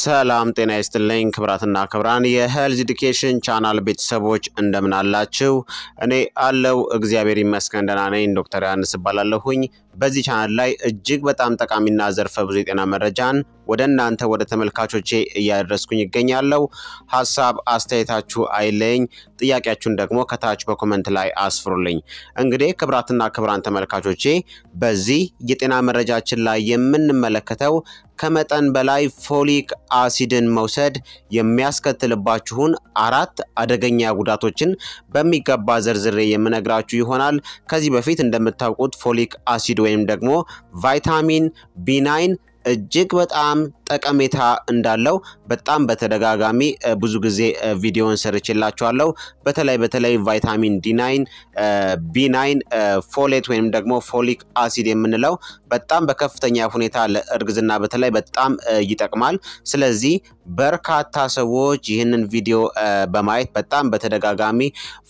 ሰላም ጤና ይስጥልኝ ክብራትና ክብራን የሄልዝ ኢዱኬሽን ቻናል ቤተሰቦች እንደምን አላችሁ? እኔ አለው እግዚአብሔር ይመስገን ደህና ነኝ። ዶክተር ያንስ እባላለሁኝ። በዚህ ቻናል ላይ እጅግ በጣም ጠቃሚና ዘርፈ ብዙ የጤና መረጃን ወደ እናንተ ወደ ተመልካቾቼ እያደረስኩኝ ይገኛለሁ። ሀሳብ አስተያየታችሁ አይለኝ። ጥያቄያችሁን ደግሞ ከታች በኮመንት ላይ አስፍሩልኝ። እንግዲህ ክብራትና ክብራን ተመልካቾቼ በዚህ የጤና መረጃችን ላይ የምንመለከተው ከመጠን በላይ ፎሊክ አሲድን መውሰድ የሚያስከትልባችሁን አራት አደገኛ ጉዳቶችን በሚገባ ዘርዝሬ የምነግራችሁ ይሆናል። ከዚህ በፊት እንደምታውቁት ፎሊክ አሲድ ወይም ደግሞ ቫይታሚን ቢናይን እጅግ በጣም ጠቀሜታ እንዳለው በጣም በተደጋጋሚ ብዙ ጊዜ ቪዲዮን ሰርችላችኋለሁ። በተለይ በተለይ ቫይታሚን ዲናይን ቢናይን ፎሌት ወይም ደግሞ ፎሊክ አሲድ የምንለው በጣም በከፍተኛ ሁኔታ ለእርግዝና በተለይ በጣም ይጠቅማል። ስለዚህ በርካታ ሰዎች ይህንን ቪዲዮ በማየት በጣም በተደጋጋሚ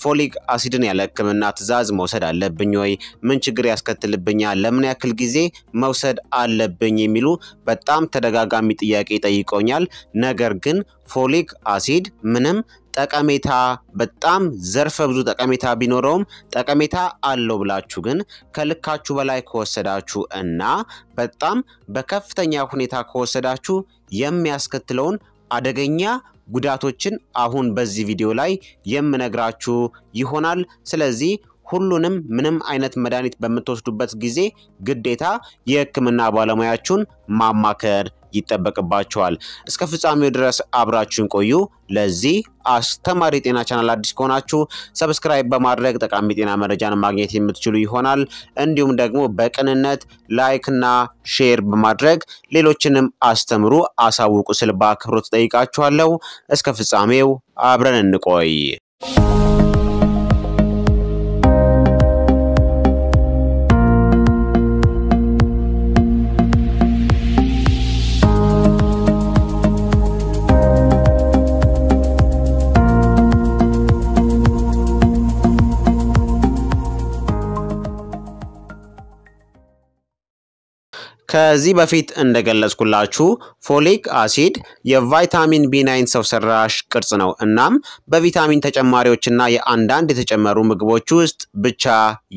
ፎሊክ አሲድን ያለ ሕክምና ትዕዛዝ መውሰድ አለብኝ ወይ? ምን ችግር ያስከትልብኛል? ለምን ያክል ጊዜ መውሰድ አለብኝ? የሚሉ በጣም ተደጋጋሚ ጥያቄ ይጠይቀኛል። ነገር ግን ፎሊክ አሲድ ምንም ጠቀሜታ በጣም ዘርፈ ብዙ ጠቀሜታ ቢኖረውም ጠቀሜታ አለው ብላችሁ ግን ከልካችሁ በላይ ከወሰዳችሁ እና በጣም በከፍተኛ ሁኔታ ከወሰዳችሁ የሚያስከትለውን አደገኛ ጉዳቶችን አሁን በዚህ ቪዲዮ ላይ የምነግራችሁ ይሆናል። ስለዚህ ሁሉንም ምንም አይነት መድኃኒት በምትወስዱበት ጊዜ ግዴታ የሕክምና ባለሙያችሁን ማማከር ይጠበቅባቸዋል። እስከ ፍጻሜው ድረስ አብራችሁን ቆዩ። ለዚህ አስተማሪ ጤና ቻናል አዲስ ከሆናችሁ ሰብስክራይብ በማድረግ ጠቃሚ ጤና መረጃን ማግኘት የምትችሉ ይሆናል። እንዲሁም ደግሞ በቅንነት ላይክና ሼር በማድረግ ሌሎችንም አስተምሩ፣ አሳውቁ ስል በአክብሮት ጠይቃችኋለሁ። እስከ ፍጻሜው አብረን እንቆይ። ከዚህ በፊት እንደገለጽኩላችሁ ፎሊክ አሲድ የቫይታሚን ቢ9 ሰው ሰራሽ ቅርጽ ነው። እናም በቪታሚን ተጨማሪዎችና የአንዳንድ የተጨመሩ ምግቦች ውስጥ ብቻ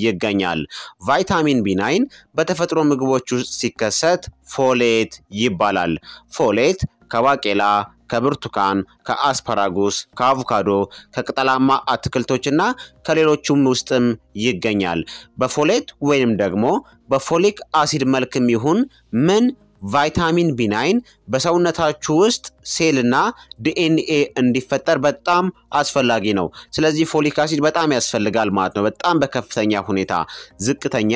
ይገኛል። ቫይታሚን ቢ9 በተፈጥሮ ምግቦች ውስጥ ሲከሰት ፎሌት ይባላል። ፎሌት ከባቄላ ከብርቱካን፣ ከአስፓራጉስ ከአቮካዶ፣ ከቅጠላማ አትክልቶችና ከሌሎቹም ውስጥም ይገኛል። በፎሌት ወይንም ደግሞ በፎሊክ አሲድ መልክም ይሁን ምን ቫይታሚን ቢናይን በሰውነታችሁ ውስጥ ሴልና ዲኤንኤ እንዲፈጠር በጣም አስፈላጊ ነው። ስለዚህ ፎሊክ አሲድ በጣም ያስፈልጋል ማለት ነው። በጣም በከፍተኛ ሁኔታ ዝቅተኛ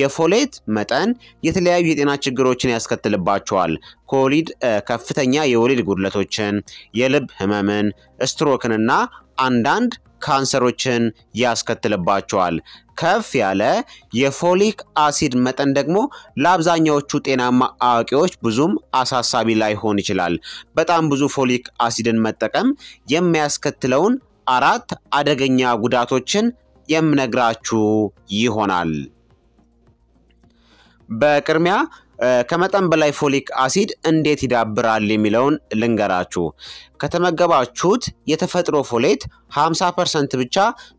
የፎሌት መጠን የተለያዩ የጤና ችግሮችን ያስከትልባቸዋል። ኮሊድ ከፍተኛ የወሊድ ጉድለቶችን፣ የልብ ህመምን፣ ስትሮክንና አንዳንድ ካንሰሮችን ያስከትልባቸዋል። ከፍ ያለ የፎሊክ አሲድ መጠን ደግሞ ለአብዛኛዎቹ ጤናማ አዋቂዎች ብዙም አሳሳቢ ላይሆን ይችላል። በጣም ብዙ ፎሊክ አሲድን መጠቀም የሚያስከትለውን አራት አደገኛ ጉዳቶችን የምነግራችሁ ይሆናል። በቅድሚያ ከመጠን በላይ ፎሊክ አሲድ እንዴት ይዳብራል የሚለውን ልንገራችሁ። ከተመገባችሁት የተፈጥሮ ፎሌት 50 ፐርሰንት ብቻ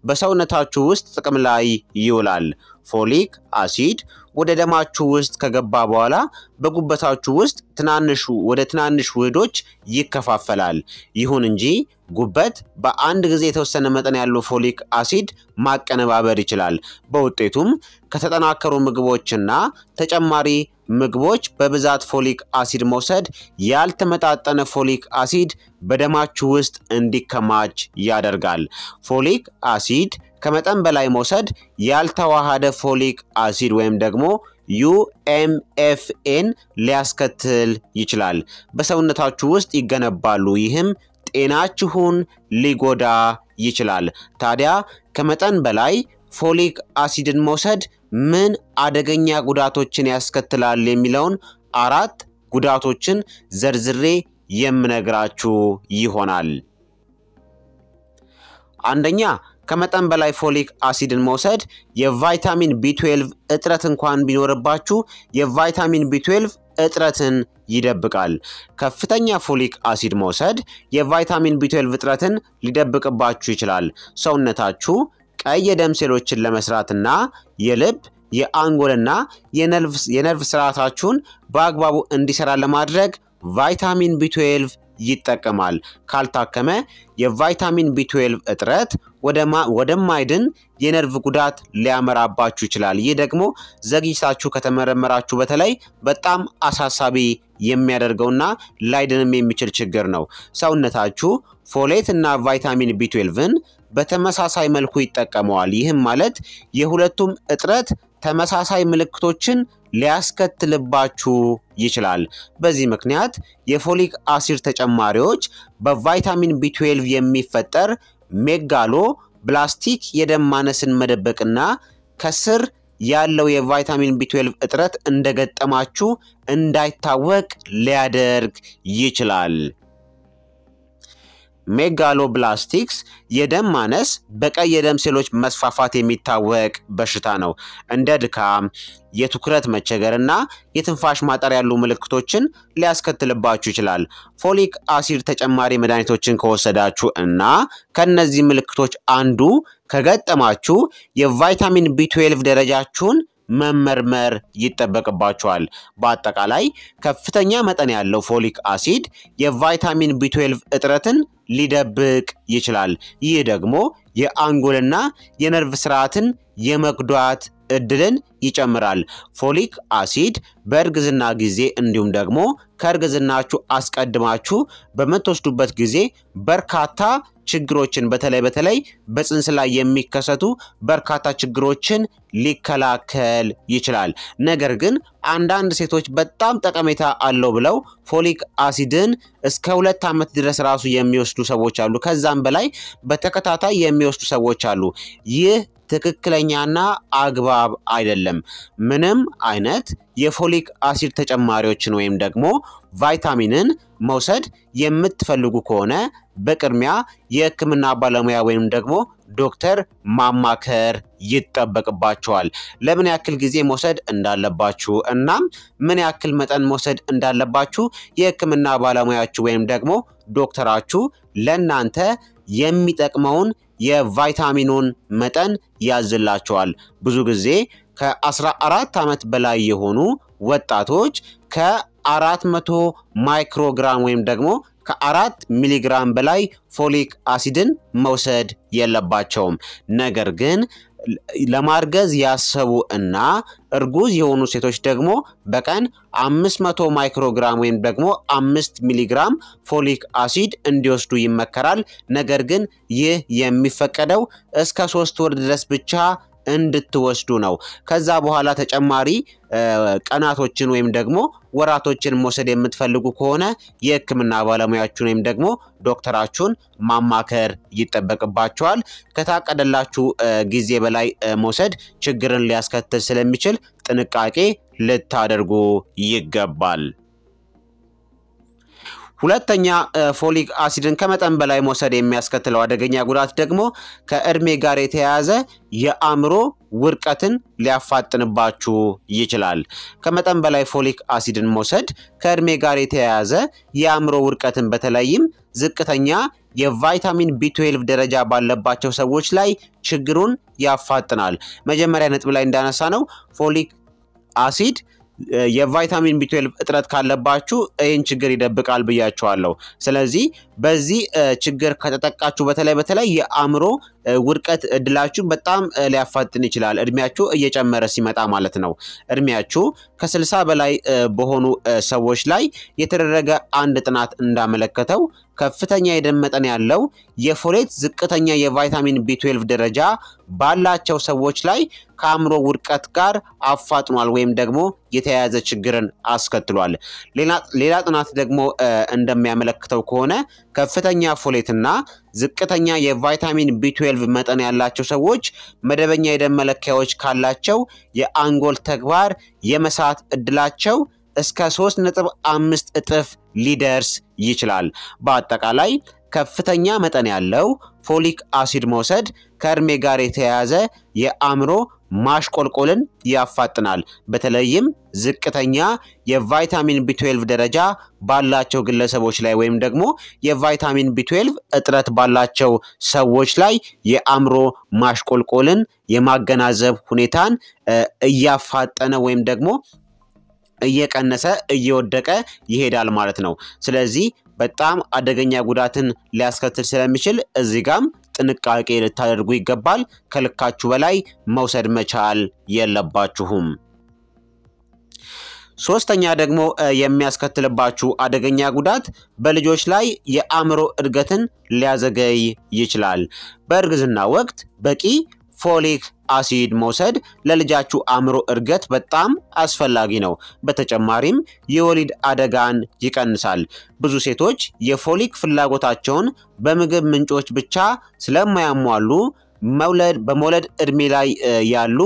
በሰውነታችሁ ውስጥ ጥቅም ላይ ይውላል። ፎሊክ አሲድ ወደ ደማችሁ ውስጥ ከገባ በኋላ በጉበታችሁ ውስጥ ትናንሹ ወደ ትናንሽ ውህዶች ይከፋፈላል። ይሁን እንጂ ጉበት በአንድ ጊዜ የተወሰነ መጠን ያለው ፎሊክ አሲድ ማቀነባበር ይችላል። በውጤቱም ከተጠናከሩ ምግቦችና ተጨማሪ ምግቦች በብዛት ፎሊክ አሲድ መውሰድ ያልተመጣጠነ ፎሊክ አሲድ በደማችሁ ውስጥ እንዲከማች ያደርጋል። ፎሊክ አሲድ ከመጠን በላይ መውሰድ ያልተዋሃደ ፎሊክ አሲድ ወይም ደግሞ ዩኤምኤፍኤን ሊያስከትል ይችላል። በሰውነታችሁ ውስጥ ይገነባሉ። ይህም ጤናችሁን ሊጎዳ ይችላል። ታዲያ ከመጠን በላይ ፎሊክ አሲድን መውሰድ ምን አደገኛ ጉዳቶችን ያስከትላል የሚለውን አራት ጉዳቶችን ዘርዝሬ የምነግራችሁ ይሆናል። አንደኛ ከመጠን በላይ ፎሊክ አሲድን መውሰድ የቫይታሚን ቢ12 እጥረት እንኳን ቢኖርባችሁ የቫይታሚን ቢ12 እጥረትን ይደብቃል። ከፍተኛ ፎሊክ አሲድ መውሰድ የቫይታሚን ቢ12 እጥረትን ሊደብቅባችሁ ይችላል። ሰውነታችሁ ቀይ የደም ሴሎችን ለመስራትና የልብ የአንጎልና የነርቭ ስርዓታችሁን በአግባቡ እንዲሰራ ለማድረግ ቫይታሚን ቢ12 ይጠቀማል። ካልታከመ የቫይታሚን ቢ12 እጥረት ወደማይድን የነርቭ ጉዳት ሊያመራባችሁ ይችላል። ይህ ደግሞ ዘግይታችሁ ከተመረመራችሁ በተለይ በጣም አሳሳቢ የሚያደርገውና ላይድንም የሚችል ችግር ነው። ሰውነታችሁ ፎሌት እና ቫይታሚን ቢ12ን በተመሳሳይ መልኩ ይጠቀመዋል። ይህም ማለት የሁለቱም እጥረት ተመሳሳይ ምልክቶችን ሊያስከትልባችሁ ይችላል። በዚህ ምክንያት የፎሊክ አሲድ ተጨማሪዎች በቫይታሚን ቢ12 የሚፈጠር ሜጋሎ ብላስቲክ የደም ማነስን መደበቅና ከስር ያለው የቫይታሚን ቢ12 እጥረት እንደገጠማችሁ እንዳይታወቅ ሊያደርግ ይችላል። ሜጋሎብላስቲክስ የደም ማነስ በቀይ የደም ሴሎች መስፋፋት የሚታወቅ በሽታ ነው። እንደ ድካም፣ የትኩረት መቸገር እና የትንፋሽ ማጠር ያሉ ምልክቶችን ሊያስከትልባችሁ ይችላል። ፎሊክ አሲድ ተጨማሪ መድኃኒቶችን ከወሰዳችሁ እና ከእነዚህ ምልክቶች አንዱ ከገጠማችሁ የቫይታሚን ቢ12 ደረጃችሁን መመርመር ይጠበቅባቸዋል። በአጠቃላይ ከፍተኛ መጠን ያለው ፎሊክ አሲድ የቫይታሚን ቢ12 እጥረትን ሊደብቅ ይችላል። ይህ ደግሞ የአንጎልና የነርቭ ስርዓትን የመጉዳት እድልን ይጨምራል። ፎሊክ አሲድ በእርግዝና ጊዜ እንዲሁም ደግሞ ከእርግዝናችሁ አስቀድማችሁ በምትወስዱበት ጊዜ በርካታ ችግሮችን በተለይ በተለይ በጽንስ ላይ የሚከሰቱ በርካታ ችግሮችን ሊከላከል ይችላል። ነገር ግን አንዳንድ ሴቶች በጣም ጠቀሜታ አለው ብለው ፎሊክ አሲድን እስከ ሁለት ዓመት ድረስ ራሱ የሚወስዱ ሰዎች አሉ። ከዛም በላይ በተከታታይ የሚወስዱ ሰዎች አሉ። ይህ ትክክለኛና አግባብ አይደለም። ምንም አይነት የፎሊክ አሲድ ተጨማሪዎችን ወይም ደግሞ ቫይታሚንን መውሰድ የምትፈልጉ ከሆነ በቅድሚያ የህክምና ባለሙያ ወይም ደግሞ ዶክተር ማማከር ይጠበቅባቸዋል። ለምን ያክል ጊዜ መውሰድ እንዳለባችሁ እናም ምን ያክል መጠን መውሰድ እንዳለባችሁ የህክምና ባለሙያችሁ ወይም ደግሞ ዶክተራችሁ ለእናንተ የሚጠቅመውን የቫይታሚኑን መጠን ያዝላቸዋል። ብዙ ጊዜ ከ14 ዓመት በላይ የሆኑ ወጣቶች ከ400 ማይክሮግራም ወይም ደግሞ ከአራት ሚሊግራም በላይ ፎሊክ አሲድን መውሰድ የለባቸውም። ነገር ግን ለማርገዝ ያሰቡ እና እርጉዝ የሆኑ ሴቶች ደግሞ በቀን 500 ማይክሮግራም ወይም ደግሞ 5 ሚሊግራም ፎሊክ አሲድ እንዲወስዱ ይመከራል። ነገር ግን ይህ የሚፈቀደው እስከ ሶስት ወር ድረስ ብቻ እንድትወስዱ ነው። ከዛ በኋላ ተጨማሪ ቀናቶችን ወይም ደግሞ ወራቶችን መውሰድ የምትፈልጉ ከሆነ የሕክምና ባለሙያችሁን ወይም ደግሞ ዶክተራችሁን ማማከር ይጠበቅባቸዋል። ከታቀደላችሁ ጊዜ በላይ መውሰድ ችግርን ሊያስከትል ስለሚችል ጥንቃቄ ልታደርጉ ይገባል። ሁለተኛ ፎሊክ አሲድን ከመጠን በላይ መውሰድ የሚያስከትለው አደገኛ ጉዳት ደግሞ ከእድሜ ጋር የተያያዘ የአእምሮ ውርቀትን ሊያፋጥንባችሁ ይችላል። ከመጠን በላይ ፎሊክ አሲድን መውሰድ ከእድሜ ጋር የተያያዘ የአእምሮ ውርቀትን በተለይም ዝቅተኛ የቫይታሚን ቢ12 ደረጃ ባለባቸው ሰዎች ላይ ችግሩን ያፋጥናል። መጀመሪያ ነጥብ ላይ እንዳነሳ ነው ፎሊክ አሲድ የቫይታሚን ቢ12 እጥረት ካለባችሁ ይህን ችግር ይደብቃል ብያችኋለሁ። ስለዚህ በዚህ ችግር ከተጠቃችሁ በተለይ በተለይ የአእምሮ ውድቀት እድላችሁን በጣም ሊያፋጥን ይችላል። እድሜያችሁ እየጨመረ ሲመጣ ማለት ነው። እድሜያችሁ ከስልሳ በላይ በሆኑ ሰዎች ላይ የተደረገ አንድ ጥናት እንዳመለከተው ከፍተኛ የደም መጠን ያለው የፎሌት ዝቅተኛ የቫይታሚን ቢ12 ደረጃ ባላቸው ሰዎች ላይ ከአእምሮ ውድቀት ጋር አፋጥኗል ወይም ደግሞ የተያያዘ ችግርን አስከትሏል። ሌላ ጥናት ደግሞ እንደሚያመለክተው ከሆነ ከፍተኛ ፎሌትና ዝቅተኛ የቫይታሚን ቢ12 መጠን ያላቸው ሰዎች መደበኛ የደም መለኪያዎች ካላቸው የአንጎል ተግባር የመሳት እድላቸው እስከ 3.5 እጥፍ ሊደርስ ይችላል። በአጠቃላይ ከፍተኛ መጠን ያለው ፎሊክ አሲድ መውሰድ ከእድሜ ጋር የተያያዘ የአእምሮ ማሽቆልቆልን ያፋጥናል። በተለይም ዝቅተኛ የቫይታሚን ቢ12 ደረጃ ባላቸው ግለሰቦች ላይ ወይም ደግሞ የቫይታሚን ቢ12 እጥረት ባላቸው ሰዎች ላይ የአእምሮ ማሽቆልቆልን የማገናዘብ ሁኔታን እያፋጠነ ወይም ደግሞ እየቀነሰ እየወደቀ ይሄዳል ማለት ነው። ስለዚህ በጣም አደገኛ ጉዳትን ሊያስከትል ስለሚችል እዚህ ጋም ጥንቃቄ ልታደርጉ ይገባል። ከልካችሁ በላይ መውሰድ መቻል የለባችሁም። ሶስተኛ ደግሞ የሚያስከትልባችሁ አደገኛ ጉዳት በልጆች ላይ የአእምሮ እድገትን ሊያዘገይ ይችላል። በእርግዝና ወቅት በቂ ፎሊክ አሲድ መውሰድ ለልጃችሁ አእምሮ እድገት በጣም አስፈላጊ ነው። በተጨማሪም የወሊድ አደጋን ይቀንሳል። ብዙ ሴቶች የፎሊክ ፍላጎታቸውን በምግብ ምንጮች ብቻ ስለማያሟሉ መውለድ በመውለድ እድሜ ላይ ያሉ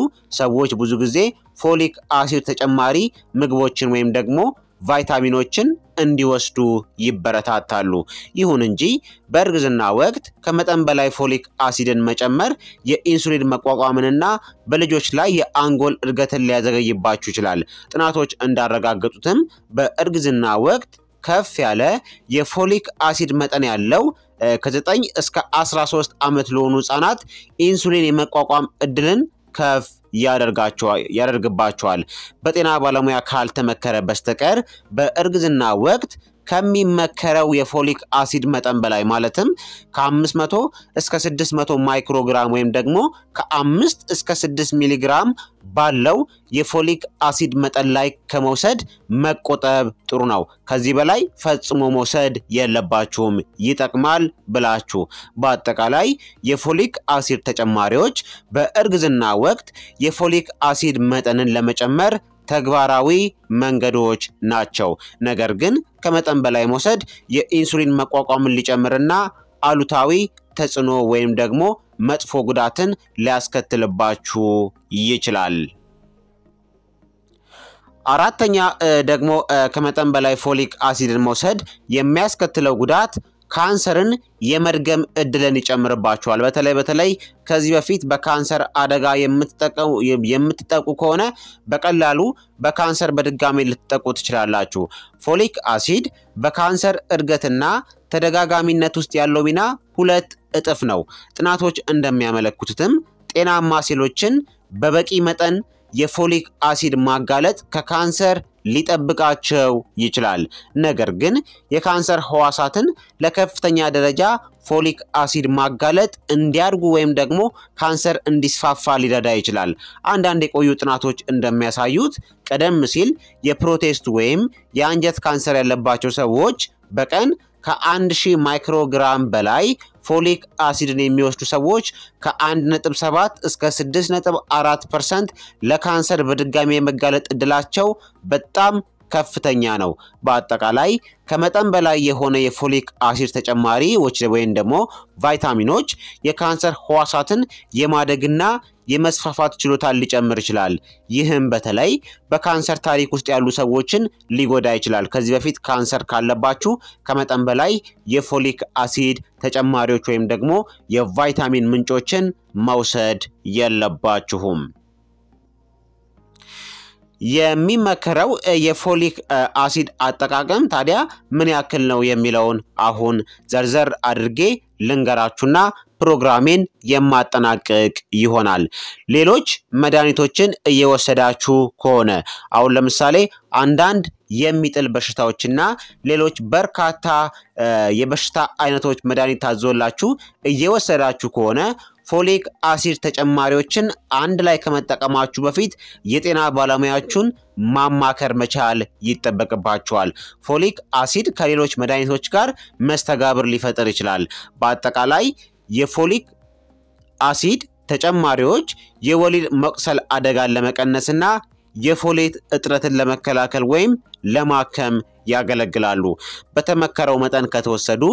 ሰዎች ብዙ ጊዜ ፎሊክ አሲድ ተጨማሪ ምግቦችን ወይም ደግሞ ቫይታሚኖችን እንዲወስዱ ይበረታታሉ። ይሁን እንጂ በእርግዝና ወቅት ከመጠን በላይ ፎሊክ አሲድን መጨመር የኢንሱሊን መቋቋምንና በልጆች ላይ የአንጎል እድገትን ሊያዘገይባችሁ ይችላል። ጥናቶች እንዳረጋገጡትም በእርግዝና ወቅት ከፍ ያለ የፎሊክ አሲድ መጠን ያለው ከ9 እስከ 13 ዓመት ለሆኑ ህጻናት ኢንሱሊን የመቋቋም እድልን ከፍ ያደርግባቸዋል። በጤና ባለሙያ ካልተመከረ በስተቀር በእርግዝና ወቅት ከሚመከረው የፎሊክ አሲድ መጠን በላይ ማለትም ከ500 እስከ 600 ማይክሮግራም ወይም ደግሞ ከ5 እስከ 6 ሚሊግራም ባለው የፎሊክ አሲድ መጠን ላይ ከመውሰድ መቆጠብ ጥሩ ነው። ከዚህ በላይ ፈጽሞ መውሰድ የለባችሁም፣ ይጠቅማል ብላችሁ። በአጠቃላይ የፎሊክ አሲድ ተጨማሪዎች በእርግዝና ወቅት የፎሊክ አሲድ መጠንን ለመጨመር ተግባራዊ መንገዶች ናቸው። ነገር ግን ከመጠን በላይ መውሰድ የኢንሱሊን መቋቋምን ሊጨምርና አሉታዊ ተጽዕኖ ወይም ደግሞ መጥፎ ጉዳትን ሊያስከትልባችሁ ይችላል። አራተኛ ደግሞ ከመጠን በላይ ፎሊክ አሲድን መውሰድ የሚያስከትለው ጉዳት ካንሰርን የመድገም እድልን ይጨምርባቸዋል በተለይ በተለይ ከዚህ በፊት በካንሰር አደጋ የምትጠቁ ከሆነ በቀላሉ በካንሰር በድጋሚ ልትጠቁ ትችላላችሁ። ፎሊክ አሲድ በካንሰር እድገትና ተደጋጋሚነት ውስጥ ያለው ሚና ሁለት እጥፍ ነው። ጥናቶች እንደሚያመለክቱትም ጤናማ ሴሎችን በበቂ መጠን የፎሊክ አሲድ ማጋለጥ ከካንሰር ሊጠብቃቸው ይችላል። ነገር ግን የካንሰር ህዋሳትን ለከፍተኛ ደረጃ ፎሊክ አሲድ ማጋለጥ እንዲያድጉ ወይም ደግሞ ካንሰር እንዲስፋፋ ሊረዳ ይችላል። አንዳንድ የቆዩ ጥናቶች እንደሚያሳዩት ቀደም ሲል የፕሮቴስት ወይም የአንጀት ካንሰር ያለባቸው ሰዎች በቀን ከ ሺህ ማይክሮግራም በላይ ፎሊክ አሲድን የሚወስዱ ሰዎች ከ1.7 እስከ 6.4 ፐርሰንት ለካንሰር በድጋሚ የመጋለጥ እድላቸው በጣም ከፍተኛ ነው። በአጠቃላይ ከመጠን በላይ የሆነ የፎሊክ አሲድ ተጨማሪ ወይም ደግሞ ቫይታሚኖች የካንሰር ህዋሳትን የማደግና የመስፋፋት ችሎታን ሊጨምር ይችላል። ይህም በተለይ በካንሰር ታሪክ ውስጥ ያሉ ሰዎችን ሊጎዳ ይችላል። ከዚህ በፊት ካንሰር ካለባችሁ ከመጠን በላይ የፎሊክ አሲድ ተጨማሪዎች ወይም ደግሞ የቫይታሚን ምንጮችን መውሰድ የለባችሁም። የሚመከረው የፎሊክ አሲድ አጠቃቀም ታዲያ ምን ያክል ነው የሚለውን አሁን ዘርዘር አድርጌ ልንገራችሁና ፕሮግራሜን የማጠናቀቅ ይሆናል። ሌሎች መድኃኒቶችን እየወሰዳችሁ ከሆነ አሁን ለምሳሌ አንዳንድ የሚጥል በሽታዎችና ሌሎች በርካታ የበሽታ አይነቶች መድኃኒት ታዞላችሁ እየወሰዳችሁ ከሆነ ፎሊክ አሲድ ተጨማሪዎችን አንድ ላይ ከመጠቀማችሁ በፊት የጤና ባለሙያችሁን ማማከር መቻል ይጠበቅባችኋል። ፎሊክ አሲድ ከሌሎች መድኃኒቶች ጋር መስተጋብር ሊፈጥር ይችላል። በአጠቃላይ የፎሊክ አሲድ ተጨማሪዎች የወሊድ መቁሰል አደጋን ለመቀነስና የፎሌት እጥረትን ለመከላከል ወይም ለማከም ያገለግላሉ። በተመከረው መጠን ከተወሰዱ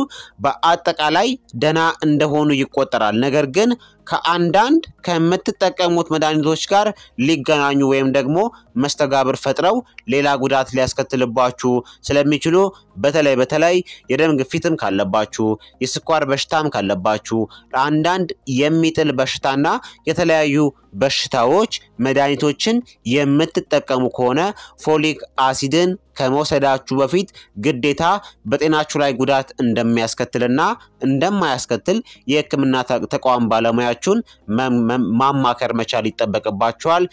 በአጠቃላይ ደህና እንደሆኑ ይቆጠራል። ነገር ግን ከአንዳንድ ከምትጠቀሙት መድኃኒቶች ጋር ሊገናኙ ወይም ደግሞ መስተጋብር ፈጥረው ሌላ ጉዳት ሊያስከትልባችሁ ስለሚችሉ በተለይ በተለይ የደም ግፊትም ካለባችሁ የስኳር በሽታም ካለባችሁ ለአንዳንድ የሚጥል በሽታና የተለያዩ በሽታዎች መድኃኒቶችን የምትጠቀሙ ከሆነ ፎሊክ አሲድን ከመውሰዳችሁ በፊት ግዴታ በጤናችሁ ላይ ጉዳት እንደሚያስከትልና እንደማያስከትል የህክምና ተቋም ባለሙያችሁን ማማከር መቻል ይጠበቅባችኋል።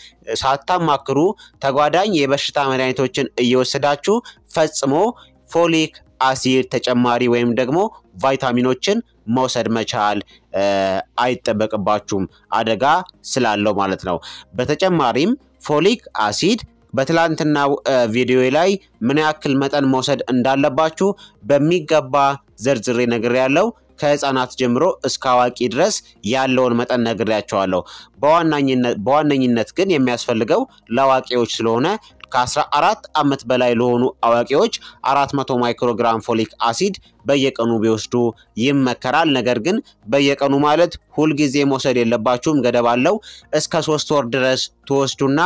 ሳታማክሩ ተጓዳኝ የበሽታ መድኃኒቶችን እየወሰዳችሁ ፈጽሞ ፎሊክ አሲድ ተጨማሪ ወይም ደግሞ ቫይታሚኖችን መውሰድ መቻል አይጠበቅባችሁም፣ አደጋ ስላለው ማለት ነው። በተጨማሪም ፎሊክ አሲድ በትላንትናው ቪዲዮ ላይ ምን ያክል መጠን መውሰድ እንዳለባችሁ በሚገባ ዘርዝሬ ያለው ከህፃናት ጀምሮ እስከ አዋቂ ድረስ ያለውን መጠን ነግሬያቸዋለሁ። በዋነኝነት ግን የሚያስፈልገው ለአዋቂዎች ስለሆነ ከ14 ዓመት በላይ ለሆኑ አዋቂዎች 400 ማይክሮግራም ፎሊክ አሲድ በየቀኑ ቢወስዱ ይመከራል። ነገር ግን በየቀኑ ማለት ሁልጊዜ መውሰድ የለባችሁም፣ ገደብ አለው። እስከ ሶስት ወር ድረስ ትወስዱና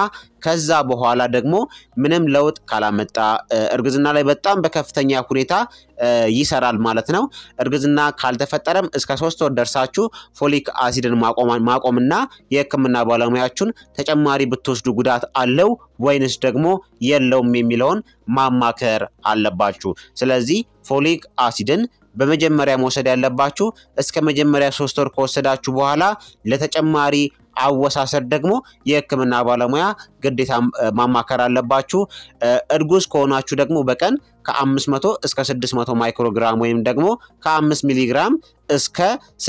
ከዛ በኋላ ደግሞ ምንም ለውጥ ካላመጣ እርግዝና ላይ በጣም በከፍተኛ ሁኔታ ይሰራል ማለት ነው። እርግዝና ካልተፈጠረም እስከ ሶስት ወር ደርሳችሁ ፎሊክ አሲድን ማቆምና የህክምና ባለሙያችሁን ተጨማሪ ብትወስዱ ጉዳት አለው ወይንስ ደግሞ የለውም የሚለውን ማማከር አለባችሁ። ስለዚህ ፎሊክ አሲድን በመጀመሪያ መውሰድ ያለባችሁ እስከ መጀመሪያ ሶስት ወር ከወሰዳችሁ በኋላ ለተጨማሪ አወሳሰድ ደግሞ የህክምና ባለሙያ ግዴታ ማማከር አለባችሁ። እርጉዝ ከሆናችሁ ደግሞ በቀን ከ500 እስከ 600 ማይክሮግራም ወይም ደግሞ ከ5 ሚሊግራም እስከ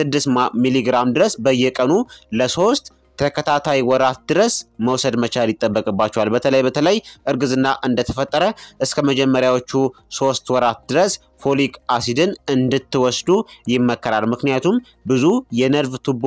6 ሚሊግራም ድረስ በየቀኑ ለሶስት ተከታታይ ወራት ድረስ መውሰድ መቻል ይጠበቅባቸዋል። በተለይ በተለይ እርግዝና እንደተፈጠረ እስከ መጀመሪያዎቹ ሶስት ወራት ድረስ ፎሊክ አሲድን እንድትወስዱ ይመከራል። ምክንያቱም ብዙ የነርቭ ቱቦ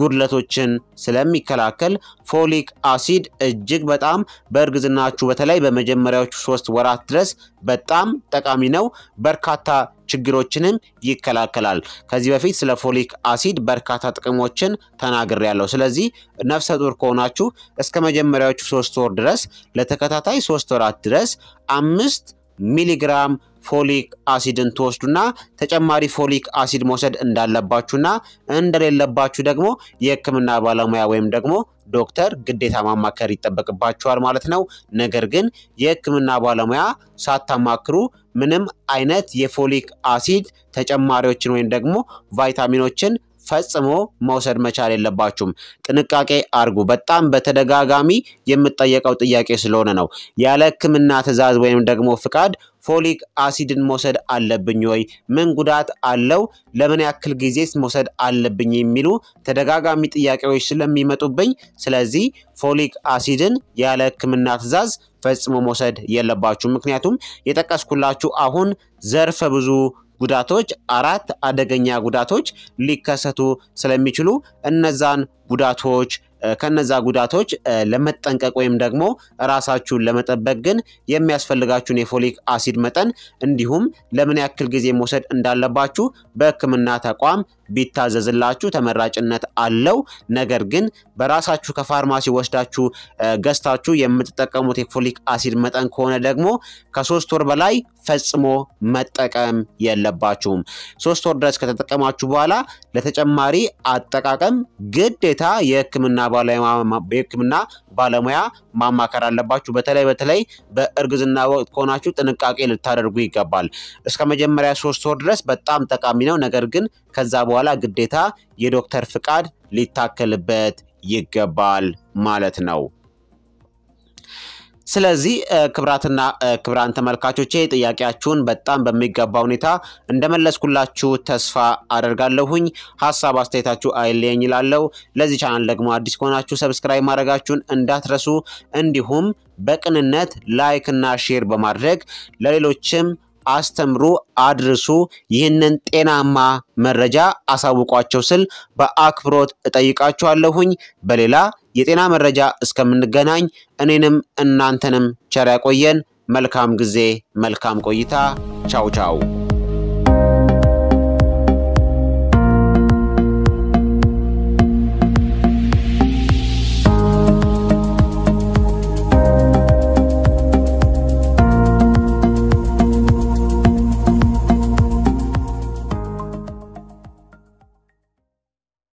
ጉድለቶችን ስለሚከላከል ፎሊክ አሲድ እጅግ በጣም በእርግዝናችሁ በተለይ በመጀመሪያዎቹ ሶስት ወራት ድረስ በጣም ጠቃሚ ነው። በርካታ ችግሮችንም ይከላከላል። ከዚህ በፊት ስለ ፎሊክ አሲድ በርካታ ጥቅሞችን ተናግሬያለሁ። ስለዚህ ነፍሰ ጡር ከሆናችሁ እስከ መጀመሪያዎቹ ሶስት ወር ድረስ ለተከታታይ ሶስት ወራት ድረስ አምስት ሚሊግራም ፎሊክ አሲድን ትወስዱና ተጨማሪ ፎሊክ አሲድ መውሰድ እንዳለባችሁና እንደሌለባችሁ ደግሞ የህክምና ባለሙያ ወይም ደግሞ ዶክተር ግዴታ ማማከር ይጠበቅባችኋል ማለት ነው። ነገር ግን የህክምና ባለሙያ ሳታማክሩ ምንም አይነት የፎሊክ አሲድ ተጨማሪዎችን ወይም ደግሞ ቫይታሚኖችን ፈጽሞ መውሰድ መቻል የለባችሁም። ጥንቃቄ አርጉ በጣም በተደጋጋሚ የምጠየቀው ጥያቄ ስለሆነ ነው። ያለ ሕክምና ትዕዛዝ ወይም ደግሞ ፍቃድ ፎሊክ አሲድን መውሰድ አለብኝ ወይ? ምን ጉዳት አለው? ለምን ያክል ጊዜስ መውሰድ አለብኝ? የሚሉ ተደጋጋሚ ጥያቄዎች ስለሚመጡብኝ ስለዚህ ፎሊክ አሲድን ያለ ሕክምና ትዕዛዝ ፈጽሞ መውሰድ የለባችሁ። ምክንያቱም የጠቀስኩላችሁ አሁን ዘርፈ ብዙ ጉዳቶች አራት አደገኛ ጉዳቶች ሊከሰቱ ስለሚችሉ እነዛን ጉዳቶች ከነዛ ጉዳቶች ለመጠንቀቅ ወይም ደግሞ ራሳችሁን ለመጠበቅ ግን የሚያስፈልጋችሁን የፎሊክ አሲድ መጠን እንዲሁም ለምን ያክል ጊዜ መውሰድ እንዳለባችሁ በሕክምና ተቋም ቢታዘዝላችሁ ተመራጭነት አለው። ነገር ግን በራሳችሁ ከፋርማሲ ወስዳችሁ ገዝታችሁ የምትጠቀሙት የፎሊክ አሲድ መጠን ከሆነ ደግሞ ከሶስት ወር በላይ ፈጽሞ መጠቀም የለባችሁም። ሶስት ወር ድረስ ከተጠቀማችሁ በኋላ ለተጨማሪ አጠቃቀም ግዴታ የህክምና ባለሙያ ማማከር አለባችሁ። በተለይ በተለይ በእርግዝና ወቅት ከሆናችሁ ጥንቃቄ ልታደርጉ ይገባል። እስከ መጀመሪያ ሶስት ወር ድረስ በጣም ጠቃሚ ነው። ነገር ግን ከዛ በኋላ በኋላ ግዴታ የዶክተር ፍቃድ ሊታከልበት ይገባል ማለት ነው። ስለዚህ ክብራትና ክብራን ተመልካቾቼ ጥያቄያችሁን በጣም በሚገባ ሁኔታ እንደመለስኩላችሁ ተስፋ አደርጋለሁኝ። ሀሳብ አስተያየታችሁ አይለየኝ ይላለው። ለዚህ ቻናል ደግሞ አዲስ ከሆናችሁ ሰብስክራይብ ማድረጋችሁን እንዳትረሱ፣ እንዲሁም በቅንነት ላይክ እና ሼር በማድረግ ለሌሎችም አስተምሩ፣ አድርሱ፣ ይህንን ጤናማ መረጃ አሳውቋቸው ስል በአክብሮት እጠይቃችኋለሁኝ። በሌላ የጤና መረጃ እስከምንገናኝ እኔንም እናንተንም ቸር ያቆየን። መልካም ጊዜ፣ መልካም ቆይታ። ቻው ቻው።